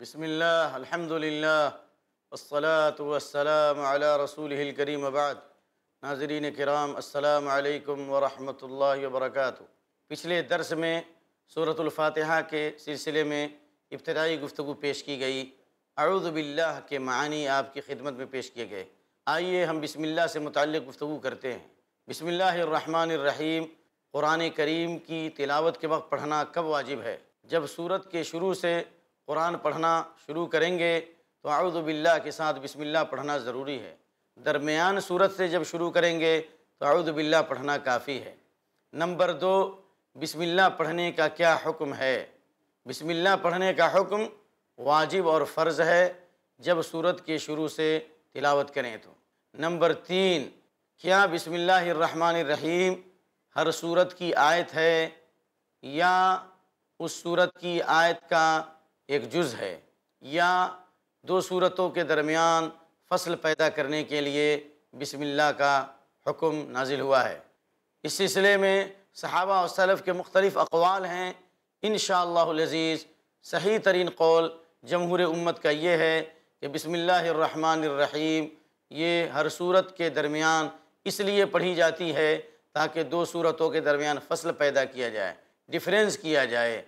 بسم اللہ الحمد للہ والصلاة والسلام اعلیٰ رسول ہلکریم بعد ناظرین کرام السلام علیکم ورحمۃ اللہ وبرکاتہ پچھلے درس میں صورت الفاتحہ کے سلسلے میں ابتدائی گفتگو پیش کی گئی اعوذ باللہ کے معنی آپ کی خدمت میں پیش کیے گئے آئیے ہم بسم اللہ سے متعلق گفتگو کرتے ہیں بسم اللہ الرحمن الرحیم قرآن کریم کی تلاوت کے وقت پڑھنا کب واجب ہے جب صورت کے شروع سے قرآن پڑھنا شروع کریں گے تو اعوذ باللہ کے ساتھ بسم اللہ پڑھنا ضروری ہے درمیان صورت سے جب شروع کریں گے تو اعوذ باللہ پڑھنا کافی ہے نمبر دو بسم اللہ پڑھنے کا کیا حکم ہے بسم اللہ پڑھنے کا حکم واجب اور فرض ہے جب صورت کے شروع سے تلاوت کریں تو نمبر تین کیا بسم اللہ الرحمن الرحیم ہر صورت کی آیت ہے یا اس صورت کی آیت کا ایک جز ہے یا دو صورتوں کے درمیان فصل پیدا کرنے کے لیے بسم اللہ کا حکم نازل ہوا ہے اس سلسلے میں صحابہ سلف کے مختلف اقوال ہیں ان شاء اللہ صحیح ترین قول جمہور امت کا یہ ہے کہ بسم اللہ الرحمن الرحیم یہ ہر صورت کے درمیان اس لیے پڑھی جاتی ہے تاکہ دو صورتوں کے درمیان فصل پیدا کیا جائے ڈفرینس کیا جائے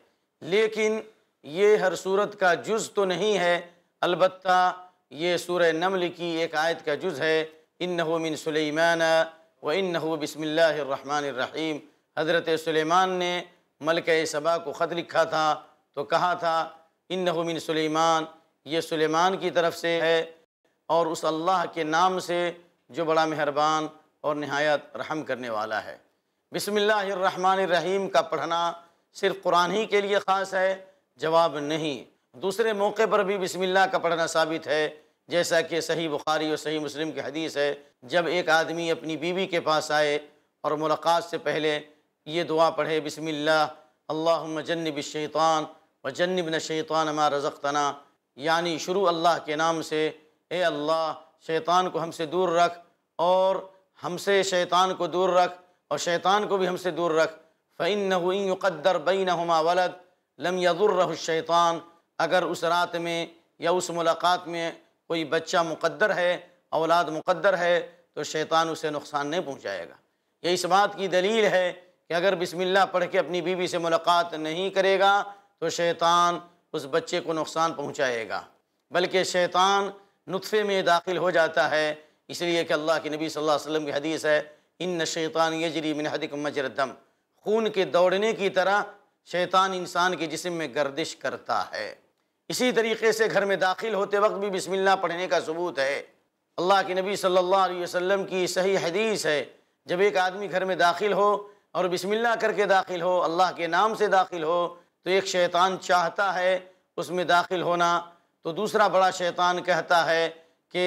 لیکن یہ ہر صورت کا جز تو نہیں ہے البتہ یہ سورہ نمل کی ایک آیت کا جز ہے ان نََََََََََََََن سلیمان و ان نََََََََََََ بسم اللہ الرحمن الرحيم حضرت سلیمان نے ملکہ سبا کو خط لکھا تھا تو کہا تھا ان نُمين سلیمان یہ سلیمان کی طرف سے ہے اور اس اللہ کے نام سے جو بڑا مہربان اور نہایت رحم کرنے والا ہے بسم اللہ الرحمن الرحیم کا پڑھنا صرف قرآن ہی کے لیے خاص ہے جواب نہیں دوسرے موقع پر بھی بسم اللہ کا پڑھنا ثابت ہے جیسا کہ صحیح بخاری اور صحیح مسلم کی حدیث ہے جب ایک آدمی اپنی بیوی کے پاس آئے اور ملاقات سے پہلے یہ دعا پڑھے بسم اللہ اللہم جنب الشیطان و جنب الشیطان ما رزقتنا یعنی شروع اللہ کے نام سے اے اللہ شیطان کو ہم سے دور رکھ اور ہم سے شیطان کو دور رکھ اور شیطان کو بھی ہم سے دور رکھ فَإِنَّهُ إِن يُقَدَّرْ بَيْنَهُمَا وَلَدْ ولد لمح درح الشیطان اگر اس رات میں یا اس ملاقات میں کوئی بچہ مقدر ہے اولاد مقدر ہے تو شیطان اسے نقصان نہیں پہنچائے گا یہ اس بات کی دلیل ہے کہ اگر بسم اللہ پڑھ کے اپنی بیوی سے ملاقات نہیں کرے گا تو شیطان اس بچے کو نقصان پہنچائے گا بلکہ شیطان نطفے میں داخل ہو جاتا ہے اس لیے کہ اللہ کے نبی صلی اللہ علیہ وسلم کی حدیث ہے ان شیطان یجری میں ہدق مجردم خون کے دوڑنے کی طرح شیطان انسان کے جسم میں گردش کرتا ہے اسی طریقے سے گھر میں داخل ہوتے وقت بھی بسم اللہ پڑھنے کا ثبوت ہے اللہ کے نبی صلی اللہ علیہ وسلم کی صحیح حدیث ہے جب ایک آدمی گھر میں داخل ہو اور بسم اللہ کر کے داخل ہو اللہ کے نام سے داخل ہو تو ایک شیطان چاہتا ہے اس میں داخل ہونا تو دوسرا بڑا شیطان کہتا ہے کہ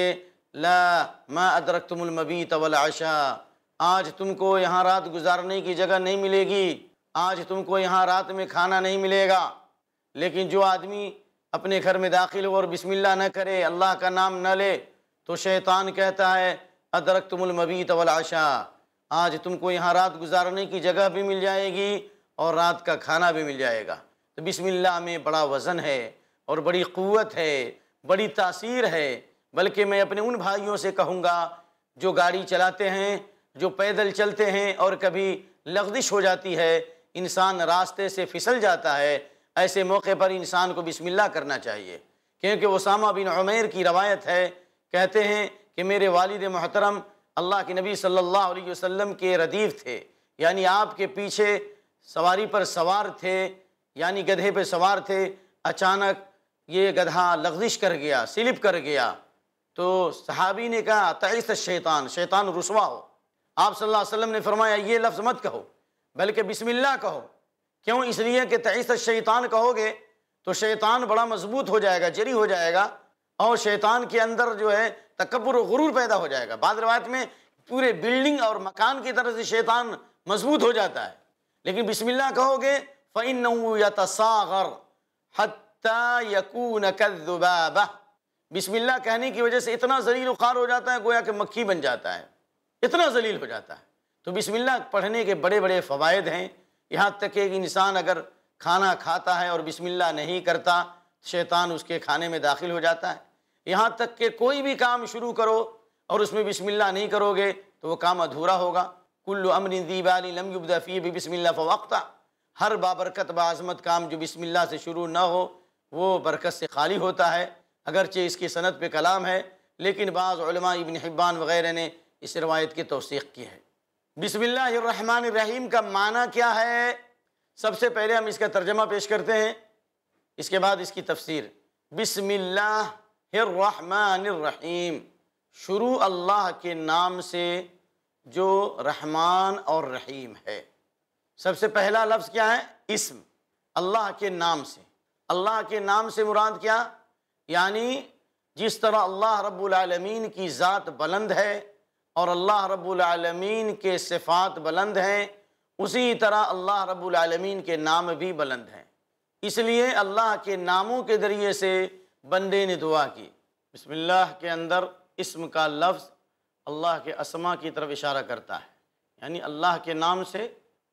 لا ما ادرکتم المبیت والعشاء آج تم کو یہاں رات گزارنے کی جگہ نہیں ملے گی آج تم کو یہاں رات میں کھانا نہیں ملے گا لیکن جو آدمی اپنے گھر میں داخل ہو اور بسم اللہ نہ کرے اللہ کا نام نہ لے تو شیطان کہتا ہے ادرک تم المبی آج تم کو یہاں رات گزارنے کی جگہ بھی مل جائے گی اور رات کا کھانا بھی مل جائے گا تو بسم اللہ میں بڑا وزن ہے اور بڑی قوت ہے بڑی تاثیر ہے بلکہ میں اپنے ان بھائیوں سے کہوں گا جو گاڑی چلاتے ہیں جو پیدل چلتے ہیں اور کبھی لغدش ہو جاتی ہے انسان راستے سے پھسل جاتا ہے ایسے موقع پر انسان کو بسم اللہ کرنا چاہیے کیونکہ وہ سامہ بن عمیر کی روایت ہے کہتے ہیں کہ میرے والد محترم اللہ کے نبی صلی اللہ علیہ وسلم کے ردیف تھے یعنی آپ کے پیچھے سواری پر سوار تھے یعنی گدھے پہ سوار تھے اچانک یہ گدھا لغزش کر گیا سلپ کر گیا تو صحابی نے کہا تعیث شیطان شیطان رسوا ہو آپ صلی اللہ علیہ وسلم نے فرمایا یہ لفظ مت کہو بلکہ بسم اللہ کہو کیوں اس لیے کہ شیطان گے تو شیطان بڑا مضبوط ہو جائے گا جری ہو جائے گا اور شیطان کے اندر جو ہے تکبر و غرور پیدا ہو جائے گا بعض روایت میں پورے بلڈنگ اور مکان کی طرح سے شیطان مضبوط ہو جاتا ہے لیکن بسم اللہ کہو گے حَتَّى يَكُونَ كَذُّبَابَةً بسم اللہ کہنے کی وجہ سے اتنا و وخار ہو جاتا ہے گویا کہ مکھی بن جاتا ہے اتنا ذلیل ہو جاتا ہے تو بسم اللہ پڑھنے کے بڑے بڑے فوائد ہیں یہاں تک کہ انسان اگر کھانا کھاتا ہے اور بسم اللہ نہیں کرتا شیطان اس کے کھانے میں داخل ہو جاتا ہے یہاں تک کہ کوئی بھی کام شروع کرو اور اس میں بسم اللہ نہیں کرو گے تو وہ کام ادھورا ہوگا کلو امن لم یبدفی بھی بسم اللہ فوقتا ہر بابرکت بعظمت کام جو بسم اللہ سے شروع نہ ہو وہ برکت سے خالی ہوتا ہے اگرچہ اس کی صنعت پہ کلام ہے لیکن بعض علماء ابن حبان وغیرہ نے اس روایت کی توثیق کی ہے بسم اللہ الرحمن الرحیم کا معنی کیا ہے سب سے پہلے ہم اس کا ترجمہ پیش کرتے ہیں اس کے بعد اس کی تفسیر بسم اللہ الرحمن الرحیم شروع اللہ کے نام سے جو رحمان اور رحیم ہے سب سے پہلا لفظ کیا ہے اسم اللہ کے نام سے اللہ کے نام سے مراد کیا یعنی جس طرح اللہ رب العالمین کی ذات بلند ہے اور اللہ رب العالمین کے صفات بلند ہیں اسی طرح اللہ رب العالمین کے نام بھی بلند ہیں اس لیے اللہ کے ناموں کے ذریعے سے بندے نے دعا کی بسم اللہ کے اندر اسم کا لفظ اللہ کے اسما کی طرف اشارہ کرتا ہے یعنی اللہ کے نام سے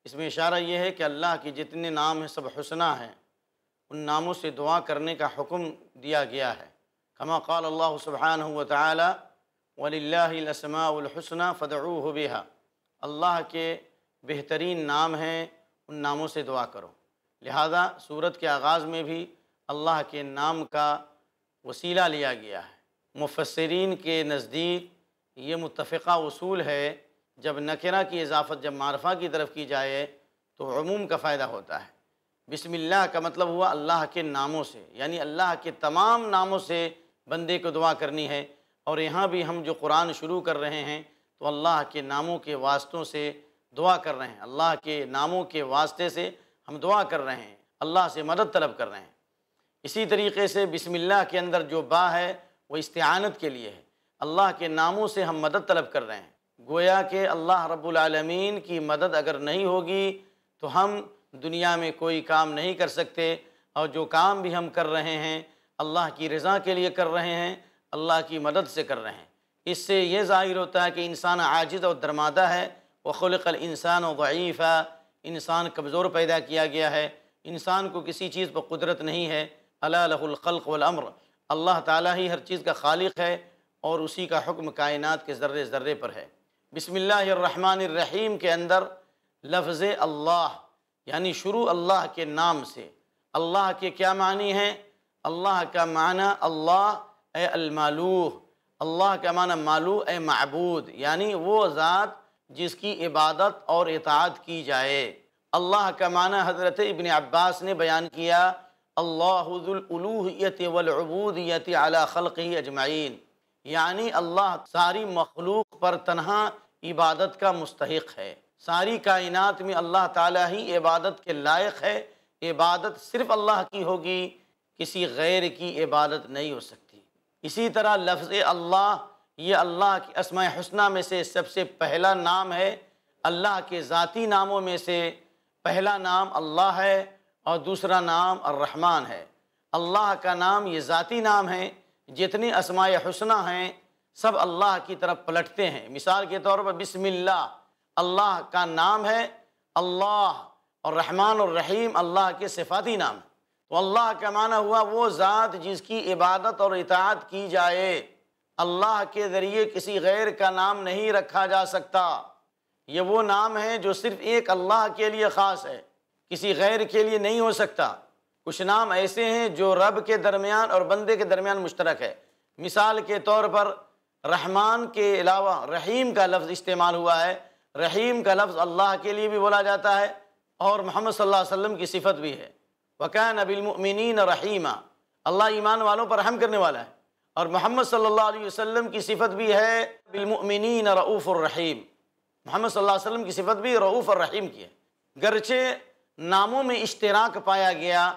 اس میں اشارہ یہ ہے کہ اللہ کے جتنے نام ہیں سب حسنہ ہیں ان ناموں سے دعا کرنے کا حکم دیا گیا ہے کما قال اللہ سبحانہ و تعالی ولی الْأَسْمَاءُ الْحُسْنَى فَدْعُوهُ بِهَا اللہ کے بہترین نام ہیں ان ناموں سے دعا کرو لہذا صورت کے آغاز میں بھی اللہ کے نام کا وسیلہ لیا گیا ہے مفسرین کے نزدیک یہ متفقہ اصول ہے جب نکرہ کی اضافت جب معرفہ کی طرف کی جائے تو عموم کا فائدہ ہوتا ہے بسم اللہ کا مطلب ہوا اللہ کے ناموں سے یعنی اللہ کے تمام ناموں سے بندے کو دعا کرنی ہے اور یہاں بھی ہم جو قرآن شروع کر رہے ہیں تو اللہ کے ناموں کے واسطوں سے دعا کر رہے ہیں اللہ کے ناموں کے واسطے سے ہم دعا کر رہے ہیں اللہ سے مدد طلب کر رہے ہیں اسی طریقے سے بسم اللہ کے اندر جو با ہے وہ استعانت کے لیے ہے اللہ کے ناموں سے ہم مدد طلب کر رہے ہیں گویا کہ اللہ رب العالمین کی مدد اگر نہیں ہوگی تو ہم دنیا میں کوئی کام نہیں کر سکتے اور جو کام بھی ہم کر رہے ہیں اللہ کی رضا کے لیے کر رہے ہیں اللہ کی مدد سے کر رہے ہیں اس سے یہ ظاہر ہوتا ہے کہ انسان عاجز اور درمادہ ہے وَخُلِقَ الْإِنسَانُ قل انسان کمزور پیدا کیا گیا ہے انسان کو کسی چیز پر قدرت نہیں ہے لَهُ القلق العمر اللہ تعالیٰ ہی ہر چیز کا خالق ہے اور اسی کا حکم کائنات کے ذرے ذرے پر ہے بسم اللہ الرحمن الرحیم کے اندر لفظ اللہ یعنی شروع اللہ کے نام سے اللہ کے کیا معنی ہیں اللہ کا معنی اللہ اے المالوح اللہ کا معنی مالو اے معبود یعنی وہ ذات جس کی عبادت اور اطاعت کی جائے اللہ کا معنی حضرت ابن عباس نے بیان کیا اللہ ذو الالوحیت والعبودیت علی خلقی اجمعین یعنی اللہ ساری مخلوق پر تنہا عبادت کا مستحق ہے ساری کائنات میں اللہ تعالیٰ ہی عبادت کے لائق ہے عبادت صرف اللہ کی ہوگی کسی غیر کی عبادت نہیں ہو سکتی اسی طرح لفظ اللہ یہ اللہ کی اسماء حسنہ میں سے سب سے پہلا نام ہے اللہ کے ذاتی ناموں میں سے پہلا نام اللہ ہے اور دوسرا نام الرحمن ہے اللہ کا نام یہ ذاتی نام ہے جتنی اسماء حسنہ ہیں سب اللہ کی طرف پلٹتے ہیں مثال کے طور پر بسم اللہ اللہ کا نام ہے اللہ اور رحمان الرحیم اللہ کے صفاتی نام ہے واللہ اللہ کا معنی ہوا وہ ذات جس کی عبادت اور اطاعت کی جائے اللہ کے ذریعے کسی غیر کا نام نہیں رکھا جا سکتا یہ وہ نام ہے جو صرف ایک اللہ کے لیے خاص ہے کسی غیر کے لیے نہیں ہو سکتا کچھ نام ایسے ہیں جو رب کے درمیان اور بندے کے درمیان مشترک ہے مثال کے طور پر رحمان کے علاوہ رحیم کا لفظ استعمال ہوا ہے رحیم کا لفظ اللہ کے لیے بھی بولا جاتا ہے اور محمد صلی اللہ علیہ وسلم کی صفت بھی ہے وَكَانَ بِالْمُؤْمِنِينَ رَحِيمًا اللہ ایمان والوں پر رحم کرنے والا ہے اور محمد صلی اللہ علیہ وسلم کی صفت بھی ہے بِالْمُؤْمِنِينَ رعوف الرحیم محمد صلی اللہ علیہ وسلم کی صفت بھی رعوف الرحیم کی ہے گرچہ ناموں میں اشتراک پایا گیا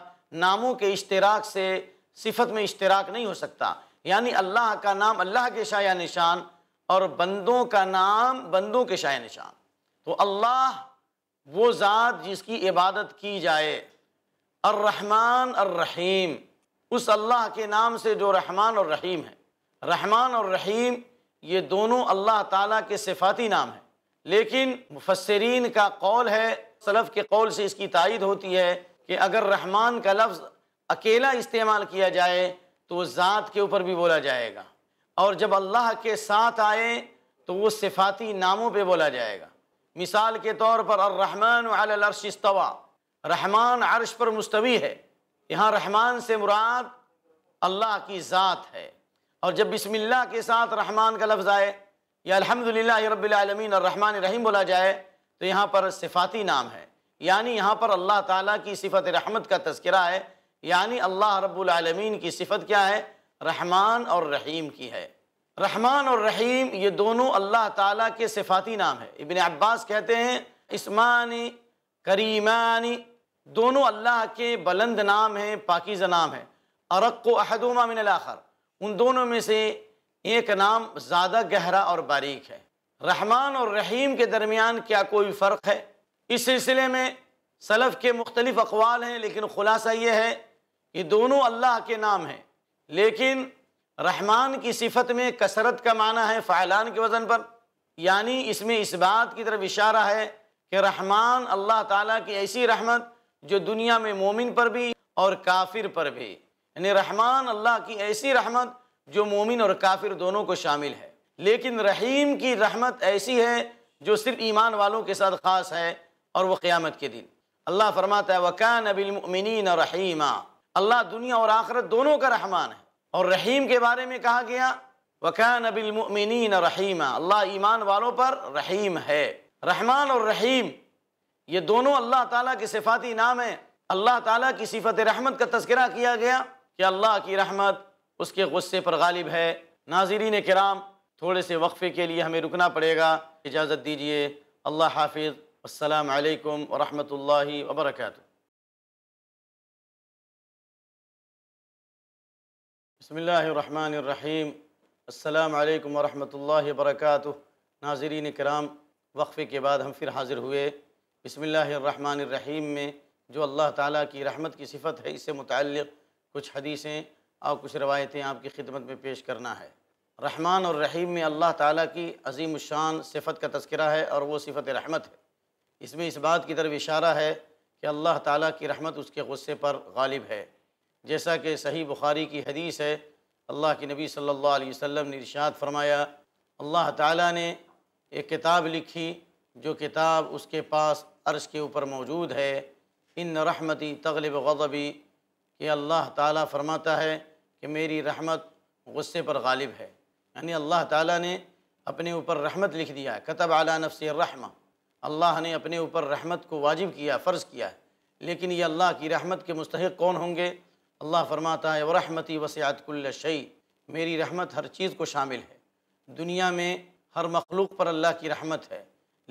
ناموں کے اشتراک سے صفت میں اشتراک نہیں ہو سکتا یعنی اللہ کا نام اللہ کے شائع نشان اور بندوں کا نام بندوں کے شایع نشان تو اللہ وہ ذات جس کی عبادت کی جائے الرحمن الرحیم اس اللہ کے نام سے جو رحمان اور رحیم ہے رحمان اور رحیم یہ دونوں اللہ تعالیٰ کے صفاتی نام ہیں لیکن مفسرین کا قول ہے صلف کے قول سے اس کی تائید ہوتی ہے کہ اگر رحمان کا لفظ اکیلا استعمال کیا جائے تو وہ ذات کے اوپر بھی بولا جائے گا اور جب اللہ کے ساتھ آئے تو وہ صفاتی ناموں پہ بولا جائے گا مثال کے طور پر الرحمن علی الارش استوا رحمان عرش پر مستوی ہے یہاں رحمان سے مراد اللہ کی ذات ہے اور جب بسم اللہ کے ساتھ رحمان کا لفظ آئے یا الحمد للہ رب العالمین الرحمن الرحیم بولا جائے تو یہاں پر صفاتی نام ہے یعنی یہاں پر اللہ تعالیٰ کی صفت رحمت کا تذکرہ ہے یعنی اللہ رب العالمین کی صفت کیا ہے رحمان اور رحیم کی ہے رحمان اور رحیم یہ دونوں اللہ تعالیٰ کے صفاتی نام ہے ابن عباس کہتے ہیں اسمانی کریمانی دونوں اللہ کے بلند نام ہیں پاکیز نام ہیں ارق و احدوما من الاخر ان دونوں میں سے ایک نام زیادہ گہرا اور باریک ہے رحمان اور رحیم کے درمیان کیا کوئی فرق ہے اس سلسلے میں سلف کے مختلف اقوال ہیں لیکن خلاصہ یہ ہے کہ دونوں اللہ کے نام ہیں لیکن رحمان کی صفت میں کثرت کا معنی ہے فعلان کے وزن پر یعنی اس میں اس بات کی طرف اشارہ ہے کہ رحمان اللہ تعالیٰ کی ایسی رحمت جو دنیا میں مومن پر بھی اور کافر پر بھی یعنی رحمان اللہ کی ایسی رحمت جو مومن اور کافر دونوں کو شامل ہے لیکن رحیم کی رحمت ایسی ہے جو صرف ایمان والوں کے ساتھ خاص ہے اور وہ قیامت کے دن اللہ فرماتا ہے وکان بِالْمُؤْمِنِينَ رَحِيمًا رحیمہ اللہ دنیا اور آخرت دونوں کا رحمان ہے اور رحیم کے بارے میں کہا گیا وکان بِالْمُؤْمِنِينَ رَحِيمًا رحیمہ اللہ ایمان والوں پر رحیم ہے رحمان اور رحیم یہ دونوں اللہ تعالیٰ کے صفاتی نام ہیں اللہ تعالیٰ کی صفت رحمت کا تذکرہ کیا گیا کہ اللہ کی رحمت اس کے غصے پر غالب ہے ناظرین کرام تھوڑے سے وقفے کے لیے ہمیں رکنا پڑے گا اجازت دیجیے اللہ حافظ السلام علیکم ورحمۃ اللہ وبرکاتہ بسم اللہ الرحمن الرحیم السلام علیکم ورحمۃ اللہ وبرکاتہ ناظرین کرام وقفے کے بعد ہم پھر حاضر ہوئے بسم اللہ الرحمن الرحیم میں جو اللہ تعالیٰ کی رحمت کی صفت ہے اس سے متعلق کچھ حدیثیں اور کچھ روایتیں آپ کی خدمت میں پیش کرنا ہے رحمان اور رحیم میں اللہ تعالیٰ کی عظیم الشان صفت کا تذکرہ ہے اور وہ صفت رحمت ہے اس میں اس بات کی طرف اشارہ ہے کہ اللہ تعالیٰ کی رحمت اس کے غصے پر غالب ہے جیسا کہ صحیح بخاری کی حدیث ہے اللہ کے نبی صلی اللہ علیہ وسلم نے ارشاد فرمایا اللہ تعالیٰ نے ایک کتاب لکھی جو کتاب اس کے پاس عرش کے اوپر موجود ہے ان رحمتی تغلب غضبی کہ اللہ تعالیٰ فرماتا ہے کہ میری رحمت غصے پر غالب ہے یعنی اللہ تعالیٰ نے اپنے اوپر رحمت لکھ دیا ہے کتب اعلیٰ نفس الرحمہ اللہ نے اپنے اوپر رحمت کو واجب کیا فرض کیا ہے لیکن یہ اللہ کی رحمت کے مستحق کون ہوں گے اللہ فرماتا ہے وَرَحْمَتِ وَسِعَتْ وسعت کل میری رحمت ہر چیز کو شامل ہے دنیا میں ہر مخلوق پر اللہ کی رحمت ہے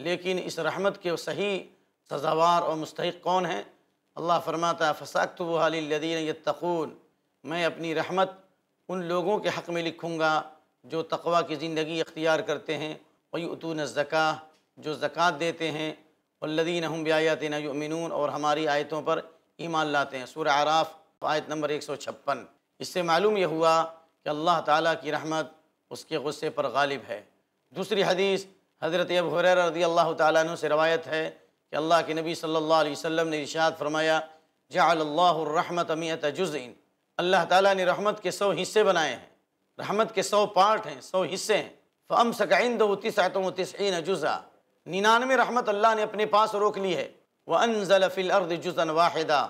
لیکن اس رحمت کے صحیح سزاوار اور مستحق کون ہیں اللہ فرماتا فساکت و علی لدین یتقون میں اپنی رحمت ان لوگوں کے حق میں لکھوں گا جو تقوا کی زندگی اختیار کرتے ہیں وَيُؤْتُونَ الزَّكَاةِ جو زکوٰۃ دیتے ہیں وَالَّذِينَ هُمْ بِعَيَاتِنَا يُؤْمِنُونَ اور ہماری آیتوں پر ایمان لاتے ہیں سورہ عراف آیت نمبر 156 اس سے معلوم یہ ہوا کہ اللہ تعالیٰ کی رحمت اس کے غصے پر غالب ہے دوسری حدیث حضرت اب حریر رضی اللہ تعالیٰ عنہ سے روایت ہے کہ اللہ کے نبی صلی اللہ علیہ وسلم نے ارشاد فرمایا جعل اللہ الرحمت امیت جزئین اللہ تعالیٰ نے رحمت کے سو حصے بنائے ہیں رحمت کے سو پارٹ ہیں سو حصے ہیں فم س کا تس و تس جزا ننانوے رحمت اللہ نے اپنے پاس روک لی ہے وہ فِي الْأَرْضِ جزن واحدہ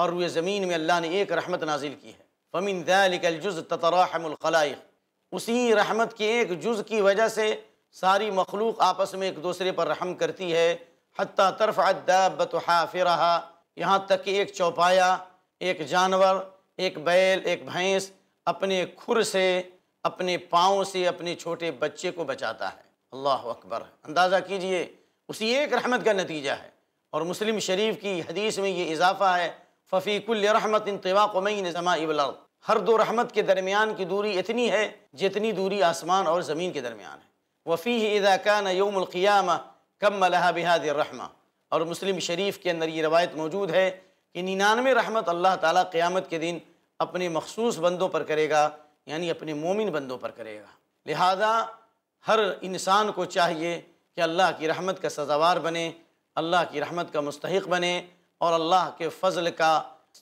اور روی زمین میں اللہ نے ایک رحمت نازل کی ہے فمن ذَلِكَ جز تَتَرَاحَمُ القلائق اسی رحمت کی ایک جز کی وجہ سے ساری مخلوق آپس میں ایک دوسرے پر رحم کرتی ہے حتیٰ طرف ادا حافرہا یہاں تک کہ ایک چوپایا ایک جانور ایک بیل ایک بھینس اپنے کھر سے اپنے پاؤں سے اپنے چھوٹے بچے کو بچاتا ہے اللہ اکبر اندازہ کیجئے اسی ایک رحمت کا نتیجہ ہے اور مسلم شریف کی حدیث میں یہ اضافہ ہے کل رحمت انتواق و زمائی والارض ہر دو رحمت کے درمیان کی دوری اتنی ہے جتنی دوری آسمان اور زمین کے درمیان ہے وفیح اذا کا نیوم القیامہ کم الحہ بحاد الرحمٰ اور مسلم شریف کے اندر یہ روایت موجود ہے کہ ننانوے رحمت اللہ تعالیٰ قیامت کے دن اپنے مخصوص بندوں پر کرے گا یعنی اپنے مومن بندوں پر کرے گا لہذا ہر انسان کو چاہیے کہ اللہ کی رحمت کا سزاوار بنے اللہ کی رحمت کا مستحق بنے اور اللہ کے فضل کا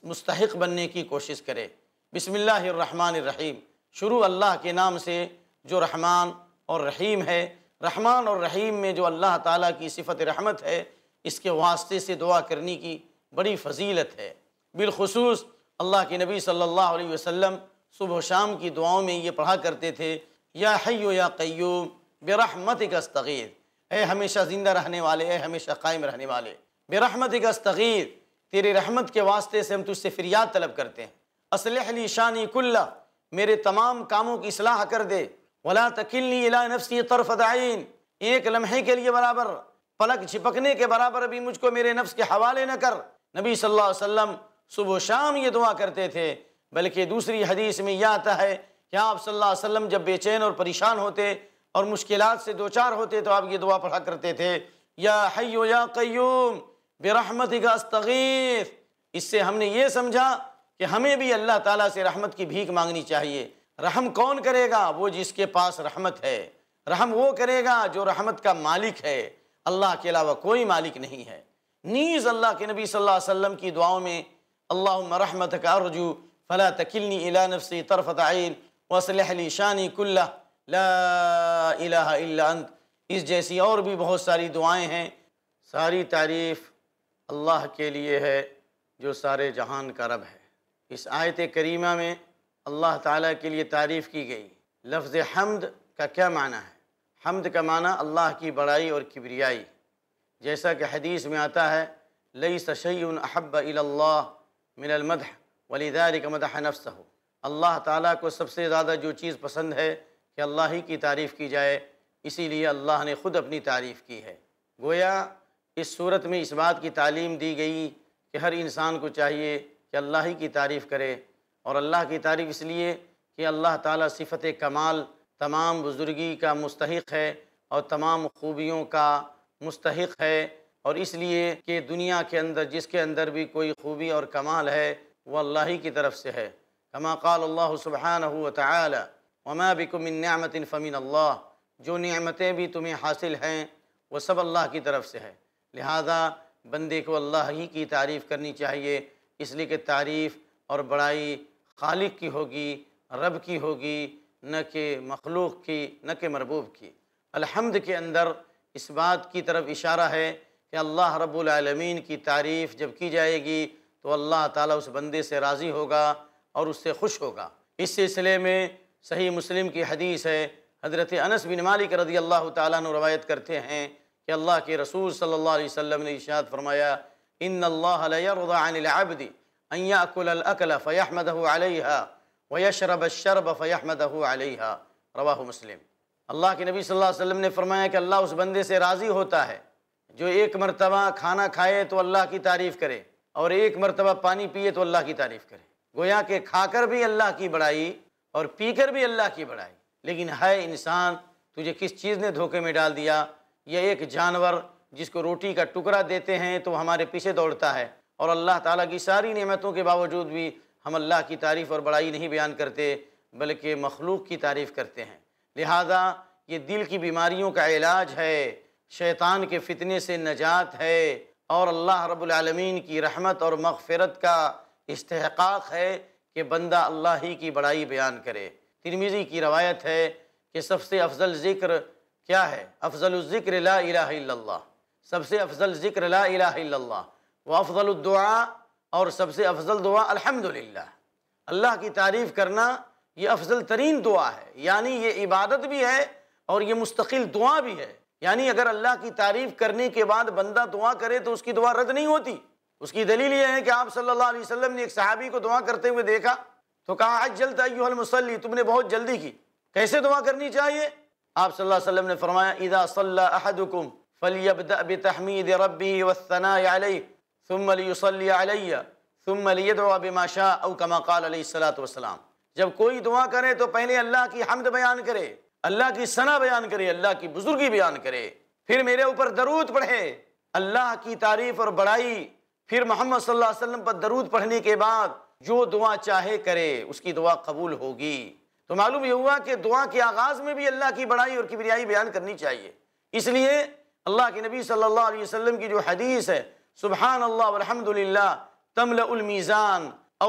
مستحق بننے کی کوشش کرے بسم اللہ الرحمن الرحیم شروع اللہ کے نام سے جو رحمان اور رحیم ہے رحمان اور رحیم میں جو اللہ تعالیٰ کی صفت رحمت ہے اس کے واسطے سے دعا کرنے کی بڑی فضیلت ہے بالخصوص اللہ کے نبی صلی اللہ علیہ وسلم صبح و شام کی دعاؤں میں یہ پڑھا کرتے تھے یا حیو یا قیوم برحمت کا استغیر اے ہمیشہ زندہ رہنے والے اے ہمیشہ قائم رہنے والے برحمت کا استغیر تیرے رحمت کے واسطے سے ہم تجھ سے فریاد طلب کرتے ہیں اسلحلی شانی کلّہ میرے تمام کاموں کی صلاح کر دے ولا تکلّی إِلَىٰ نَفْسِي کی طرف ایک لمحے کے لیے برابر پلک چھپکنے کے برابر بھی مجھ کو میرے نفس کے حوالے نہ کر نبی صلی اللہ علیہ وسلم صبح و شام یہ دعا کرتے تھے بلکہ دوسری حدیث میں یہ آتا ہے کہ آپ صلی اللہ علیہ وسلم جب بے چین اور پریشان ہوتے اور مشکلات سے دوچار ہوتے تو آپ یہ دعا پڑھا کرتے تھے یا حیو یا قیوم برحمت کا استغیث اس سے ہم نے یہ سمجھا کہ ہمیں بھی اللہ تعالیٰ سے رحمت کی بھیک مانگنی چاہیے رحم کون کرے گا وہ جس کے پاس رحمت ہے رحم وہ کرے گا جو رحمت کا مالک ہے اللہ کے علاوہ کوئی مالک نہیں ہے نیز اللہ کے نبی صلی اللہ علیہ وسلم کی دعاؤں میں اللہ رحمتک کا فلا تکلنی نفسی طرفت طرف وصلح لی شانی کلہ لا الہ الا انت اس جیسی اور بھی بہت ساری دعائیں ہیں ساری تعریف اللہ کے لیے ہے جو سارے جہان کا رب ہے اس آیت کریمہ میں اللہ تعالیٰ کے لیے تعریف کی گئی لفظ حمد کا کیا معنی ہے حمد کا معنی اللہ کی بڑائی اور کبریائی جیسا کہ حدیث میں آتا ہے لئی سشع الحب اللہ مل المد ولی مدح حنفس ہو اللہ تعالیٰ کو سب سے زیادہ جو چیز پسند ہے کہ اللہ ہی کی تعریف کی جائے اسی لیے اللہ نے خود اپنی تعریف کی ہے گویا اس صورت میں اس بات کی تعلیم دی گئی کہ ہر انسان کو چاہیے کہ اللہ ہی کی تعریف کرے اور اللہ کی تعریف اس لیے کہ اللہ تعالیٰ صفت کمال تمام بزرگی کا مستحق ہے اور تمام خوبیوں کا مستحق ہے اور اس لیے کہ دنیا کے اندر جس کے اندر بھی کوئی خوبی اور کمال ہے وہ اللہ ہی کی طرف سے ہے کما قال اللہ سبحانہ وما بکم من نعمت فمن اللہ جو نعمتیں بھی تمہیں حاصل ہیں وہ سب اللہ کی طرف سے ہے لہذا بندے کو اللہ ہی کی تعریف کرنی چاہیے اس لیے کہ تعریف اور بڑائی خالق کی ہوگی رب کی ہوگی نہ کہ مخلوق کی نہ کہ مربوب کی الحمد کے اندر اس بات کی طرف اشارہ ہے کہ اللہ رب العالمین کی تعریف جب کی جائے گی تو اللہ تعالیٰ اس بندے سے راضی ہوگا اور اس سے خوش ہوگا اس سلسلے میں صحیح مسلم کی حدیث ہے حضرت انس بن مالک رضی اللہ تعالیٰ نے روایت کرتے ہیں کہ اللہ کے رسول صلی اللہ علیہ وسلم نے اشارت فرمایا ان اللہ علیہ العبد ان یاکل الاکل فیحمده علیہا ویشرب الشرب فیحمده علیہا رواہ مسلم اللہ کے نبی صلی اللہ علیہ وسلم نے فرمایا کہ اللہ اس بندے سے راضی ہوتا ہے جو ایک مرتبہ کھانا کھائے تو اللہ کی تعریف کرے اور ایک مرتبہ پانی پیئے تو اللہ کی تعریف کرے گویا کہ کھا کر بھی اللہ کی بڑھائی اور پی کر بھی اللہ کی بڑائی لیکن ہے انسان تجھے کس چیز نے دھوکے میں ڈال دیا یہ ایک جانور جس کو روٹی کا ٹکڑا دیتے ہیں تو ہمارے پیچھے دوڑتا ہے اور اللہ تعالیٰ کی ساری نعمتوں کے باوجود بھی ہم اللہ کی تعریف اور بڑائی نہیں بیان کرتے بلکہ مخلوق کی تعریف کرتے ہیں لہٰذا یہ دل کی بیماریوں کا علاج ہے شیطان کے فتنے سے نجات ہے اور اللہ رب العالمین کی رحمت اور مغفرت کا استحقاق ہے کہ بندہ اللہ ہی کی بڑائی بیان کرے ترمیزی کی روایت ہے کہ سب سے افضل ذکر کیا ہے افضل لا الہ الا اللہ سب سے افضل ذکر لا الہ الا اللہ وہ افضل اور سب سے افضل دعا الحمد اللہ کی تعریف کرنا یہ افضل ترین دعا ہے یعنی یہ عبادت بھی ہے اور یہ مستقل دعا بھی ہے یعنی اگر اللہ کی تعریف کرنے کے بعد بندہ دعا کرے تو اس کی دعا رد نہیں ہوتی اس کی دلیل یہ ہے کہ آپ صلی اللہ علیہ وسلم نے ایک صحابی کو دعا کرتے ہوئے دیکھا تو کہا آج جلد ایوہ المسلی تم نے بہت جلدی کی کیسے دعا کرنی چاہیے آپ صلی اللہ علیہ وسلم نے فرمایا اذا صلی احدکم فلیبدأ بتحمید ربی وسطنٰ علیہ سم علی و سلی علیہ سم علی دعا باشاء اوکمقال علیہ السلاۃ وسلام جب کوئی دعا کرے تو پہلے اللہ کی حمد بیان کرے اللہ کی ثنا بیان کرے اللہ کی بزرگی بیان کرے پھر میرے اوپر درود پڑھے اللہ کی تعریف اور بڑائی پھر محمد صلی اللہ علیہ وسلم پر درود پڑھنے کے بعد جو دعا چاہے کرے اس کی دعا قبول ہوگی تو معلوم یہ ہوا کہ دعا کے آغاز میں بھی اللہ کی بڑائی اور کبریائی بیان کرنی چاہیے اس لیے اللہ کے نبی صلی اللہ علیہ وسلم کی جو حدیث ہے سبحان اللہ والحمدللہ للہ المیزان او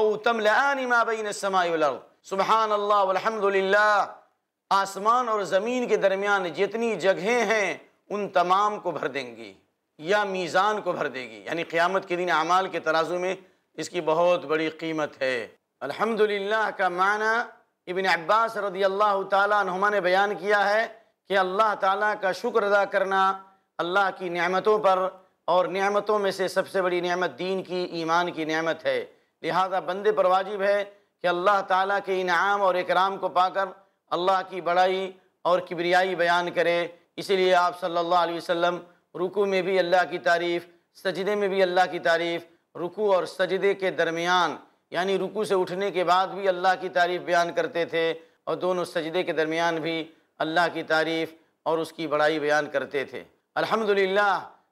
ما بین السماء والارض سبحان اللہ والحمدللہ للہ آسمان اور زمین کے درمیان جتنی جگہیں ہیں ان تمام کو بھر دیں گی یا میزان کو بھر دے گی یعنی قیامت کے دن اعمال کے ترازو میں اس کی بہت بڑی قیمت ہے الحمد کا معنی ابن عباس رضی اللہ تعالیٰ عنہما نے بیان کیا ہے کہ اللہ تعالیٰ کا شکر ادا کرنا اللہ کی نعمتوں پر اور نعمتوں میں سے سب سے بڑی نعمت دین کی ایمان کی نعمت ہے لہذا بندے پر واجب ہے کہ اللہ تعالیٰ کے انعام اور اکرام کو پا کر اللہ کی بڑائی اور کبریائی بیان کرے اسی لیے آپ صلی اللہ علیہ وسلم رکو میں بھی اللہ کی تعریف سجدے میں بھی اللہ کی تعریف رکوع اور سجدے کے درمیان یعنی رکو سے اٹھنے کے بعد بھی اللہ کی تعریف بیان کرتے تھے اور دونوں سجدے کے درمیان بھی اللہ کی تعریف اور اس کی بڑائی بیان کرتے تھے الحمدللہ للہ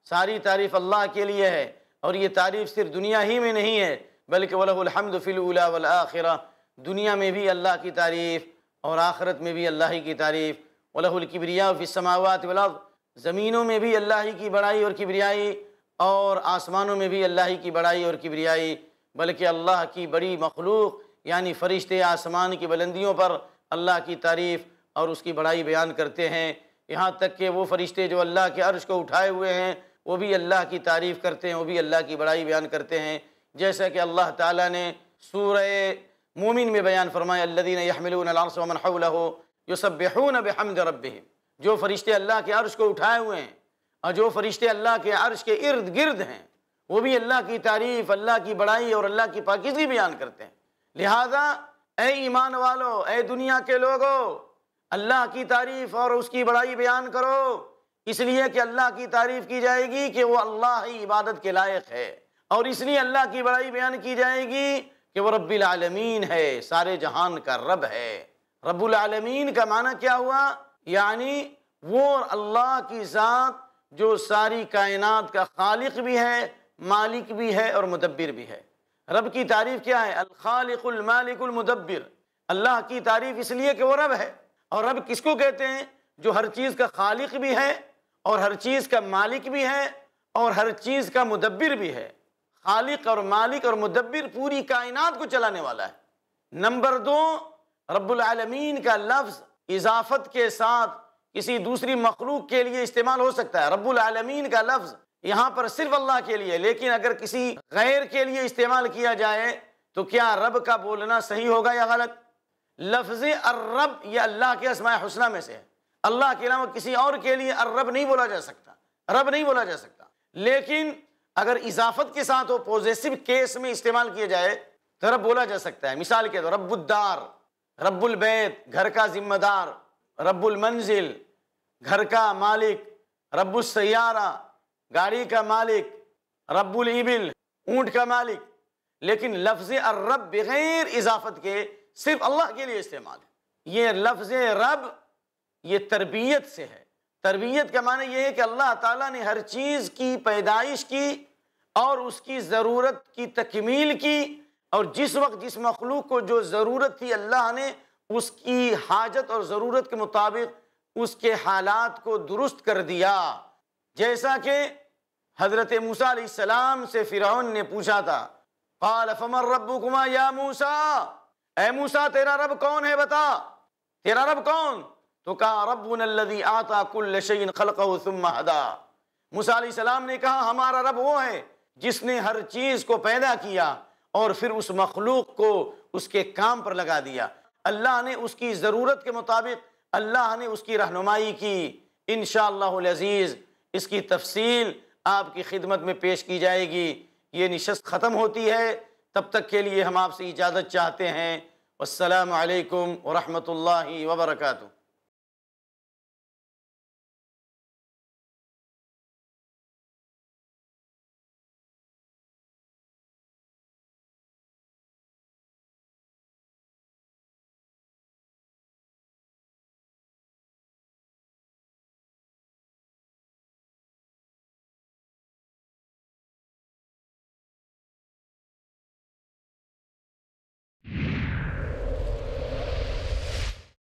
ساری تعریف اللہ کے لیے ہے اور یہ تعریف صرف دنیا ہی میں نہیں ہے بلکہ الْحَمْدُ الحمد الْأُولَى وَالْآخِرَةِ دنیا میں بھی اللہ کی تعریف اور آخرت میں بھی اللہ ہی کی تعریف الْكِبْرِيَاءُ فِي السَّمَاوَاتِ ولا زمینوں میں بھی اللہ کی بڑائی اور کبریائی اور آسمانوں میں بھی اللہ ہی کی بڑائی اور کبریائی بلکہ اللہ کی بڑی مخلوق یعنی فرشتے آسمان کی بلندیوں پر اللہ کی تعریف اور اس کی بڑائی بیان کرتے ہیں یہاں تک کہ وہ فرشتے جو اللہ کے عرش کو اٹھائے ہوئے ہیں وہ بھی اللہ کی تعریف کرتے ہیں وہ بھی اللہ کی بڑائی بیان کرتے ہیں جیسا کہ اللہ تعالیٰ نے سورہ مومن میں بیان فرمایا الَّذِينَ يَحْمِلُونَ الْعَرْسَ وَمَنْ حَوْلَهُ يُسَبِّحُونَ بِحَمْدِ رَبِّهِمْ جو فرشتے اللہ کے عرش کو اٹھائے ہوئے ہیں اور جو فرشتے اللہ کے عرش کے ارد گرد ہیں وہ بھی اللہ کی تعریف اللہ کی بڑائی اور اللہ کی پاکیزی بیان کرتے ہیں لہذا اے ایمان والو اے دنیا کے لوگوں اللہ کی تعریف اور اس کی بڑائی بیان کرو اس لیے کہ اللہ کی تعریف کی جائے گی کہ وہ اللہ ہی عبادت کے لائق ہے اور اس لیے اللہ کی بڑائی بیان کی جائے گی کہ وہ رب العالمین ہے سارے جہان کا رب ہے رب العالمین کا معنی کیا ہوا یعنی وہ اللہ کی ذات جو ساری کائنات کا خالق بھی ہے مالک بھی ہے اور مدبر بھی ہے رب کی تعریف کیا ہے الخالق المالک المدبر اللہ کی تعریف اس لیے کہ وہ رب ہے اور رب کس کو کہتے ہیں جو ہر چیز کا خالق بھی ہے اور ہر چیز کا مالک بھی ہے اور ہر چیز کا مدبر بھی ہے خالق اور مالک اور مدبر پوری کائنات کو چلانے والا ہے نمبر دو رب العالمین کا لفظ اضافت کے ساتھ کسی دوسری مخلوق کے لیے استعمال ہو سکتا ہے رب العالمین کا لفظ یہاں پر صرف اللہ کے لیے لیکن اگر کسی غیر کے لیے استعمال کیا جائے تو کیا رب کا بولنا صحیح ہوگا یا غلط لفظ الرب یہ اللہ کے اسماع حسنہ میں سے ہے اللہ کے علاوہ کسی اور کے لیے رب نہیں بولا جا سکتا رب نہیں بولا جا سکتا لیکن اگر اضافت کے ساتھ وہ پوزیسیو کیس میں استعمال کیا جائے تو رب بولا جا سکتا ہے مثال کے طور الدار رب البیت گھر کا ذمہ دار رب المنزل گھر کا مالک رب السیارہ گاڑی کا مالک رب الابل اونٹ کا مالک لیکن لفظ الرب بغیر اضافت کے صرف اللہ کے لیے استعمال ہے یہ لفظ رب یہ تربیت سے ہے تربیت کا معنی یہ ہے کہ اللہ تعالیٰ نے ہر چیز کی پیدائش کی اور اس کی ضرورت کی تکمیل کی اور جس وقت جس مخلوق کو جو ضرورت تھی اللہ نے اس کی حاجت اور ضرورت کے مطابق اس کے حالات کو درست کر دیا جیسا کہ حضرت موسیٰ علیہ السلام سے فرعون نے پوچھا تھا اے موسیٰ تیرا رب کون ہے بتا تیرا رب کون تو کہا ربنا آتا کل الدی خلقہ ثم حدا موسیٰ علیہ السلام نے کہا ہمارا رب وہ ہے جس نے ہر چیز کو پیدا کیا اور پھر اس مخلوق کو اس کے کام پر لگا دیا اللہ نے اس کی ضرورت کے مطابق اللہ نے اس کی رہنمائی کی انشاءاللہ العزیز اس کی تفصیل آپ کی خدمت میں پیش کی جائے گی یہ نشست ختم ہوتی ہے تب تک کے لیے ہم آپ سے اجازت چاہتے ہیں السلام علیکم ورحمۃ اللہ وبرکاتہ